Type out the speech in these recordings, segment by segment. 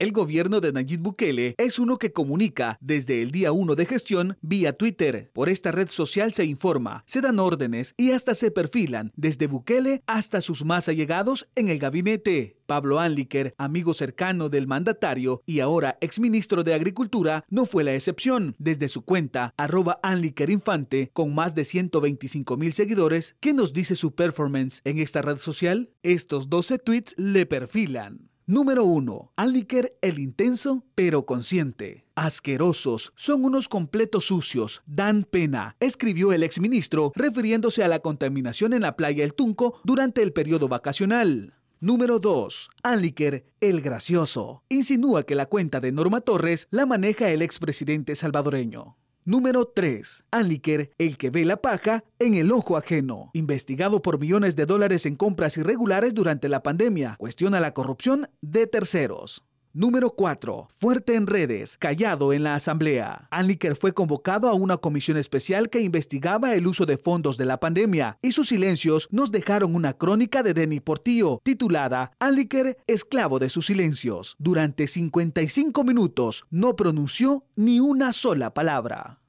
El gobierno de Nayib Bukele es uno que comunica desde el día 1 de gestión vía Twitter. Por esta red social se informa, se dan órdenes y hasta se perfilan desde Bukele hasta sus más allegados en el gabinete. Pablo Anliker, amigo cercano del mandatario y ahora exministro de Agricultura, no fue la excepción. Desde su cuenta, arroba Anliker Infante, con más de 125 mil seguidores, ¿qué nos dice su performance en esta red social? Estos 12 tweets le perfilan. Número 1. Anliker, el intenso pero consciente. Asquerosos, son unos completos sucios, dan pena, escribió el exministro refiriéndose a la contaminación en la playa El Tunco durante el periodo vacacional. Número 2. Anliker, el gracioso. Insinúa que la cuenta de Norma Torres la maneja el expresidente salvadoreño. Número 3. Anliker, el que ve la paja en el ojo ajeno. Investigado por millones de dólares en compras irregulares durante la pandemia, cuestiona la corrupción de terceros. Número 4. Fuerte en redes, callado en la Asamblea. Anliker fue convocado a una comisión especial que investigaba el uso de fondos de la pandemia y sus silencios nos dejaron una crónica de Denny Portillo titulada Anliker, esclavo de sus silencios. Durante 55 minutos no pronunció ni una sola palabra.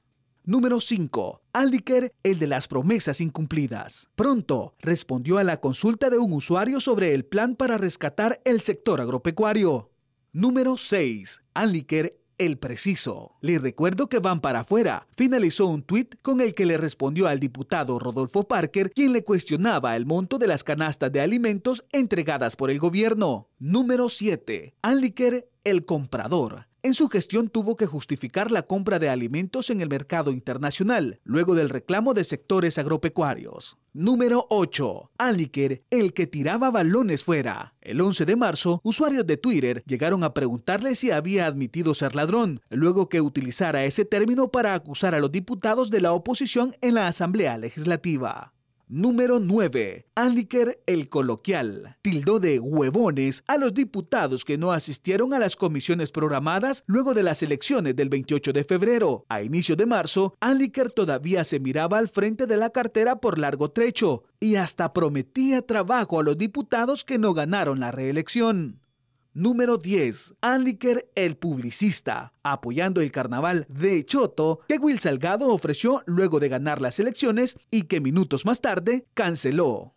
Número 5. Aldiker, el de las promesas incumplidas. Pronto respondió a la consulta de un usuario sobre el plan para rescatar el sector agropecuario. Número 6. Anliker el preciso. Le recuerdo que van para afuera. Finalizó un tuit con el que le respondió al diputado Rodolfo Parker, quien le cuestionaba el monto de las canastas de alimentos entregadas por el gobierno. Número 7. Anliker, el comprador. En su gestión tuvo que justificar la compra de alimentos en el mercado internacional, luego del reclamo de sectores agropecuarios. Número 8. Aliker, el que tiraba balones fuera. El 11 de marzo, usuarios de Twitter llegaron a preguntarle si había admitido ser ladrón, luego que utilizara ese término para acusar a los diputados de la oposición en la Asamblea Legislativa. Número 9. Anliker el Coloquial. Tildó de huevones a los diputados que no asistieron a las comisiones programadas luego de las elecciones del 28 de febrero. A inicio de marzo, Anliker todavía se miraba al frente de la cartera por largo trecho y hasta prometía trabajo a los diputados que no ganaron la reelección. Número 10. Anliker el publicista, apoyando el carnaval de Choto que Will Salgado ofreció luego de ganar las elecciones y que minutos más tarde canceló.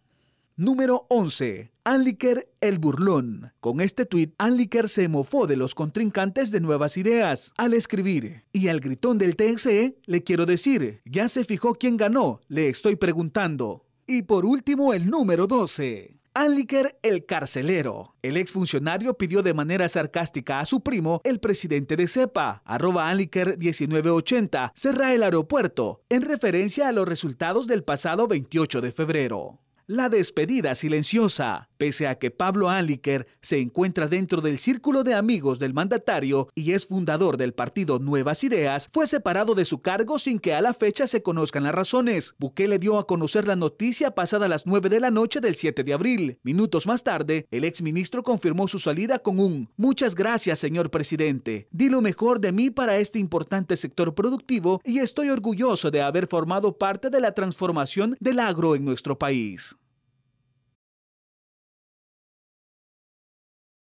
Número 11. Anliker el burlón. Con este tuit, Anliker se mofó de los contrincantes de nuevas ideas al escribir. Y al gritón del TSE le quiero decir, ya se fijó quién ganó, le estoy preguntando. Y por último, el número 12. Anliker el carcelero. El exfuncionario pidió de manera sarcástica a su primo, el presidente de CEPA, arroba Anliker 1980, cerra el aeropuerto, en referencia a los resultados del pasado 28 de febrero la despedida silenciosa. Pese a que Pablo Aliker se encuentra dentro del círculo de amigos del mandatario y es fundador del partido Nuevas Ideas, fue separado de su cargo sin que a la fecha se conozcan las razones. Bukele dio a conocer la noticia pasada las 9 de la noche del 7 de abril. Minutos más tarde, el exministro confirmó su salida con un Muchas gracias, señor presidente. Di lo mejor de mí para este importante sector productivo y estoy orgulloso de haber formado parte de la transformación del agro en nuestro país.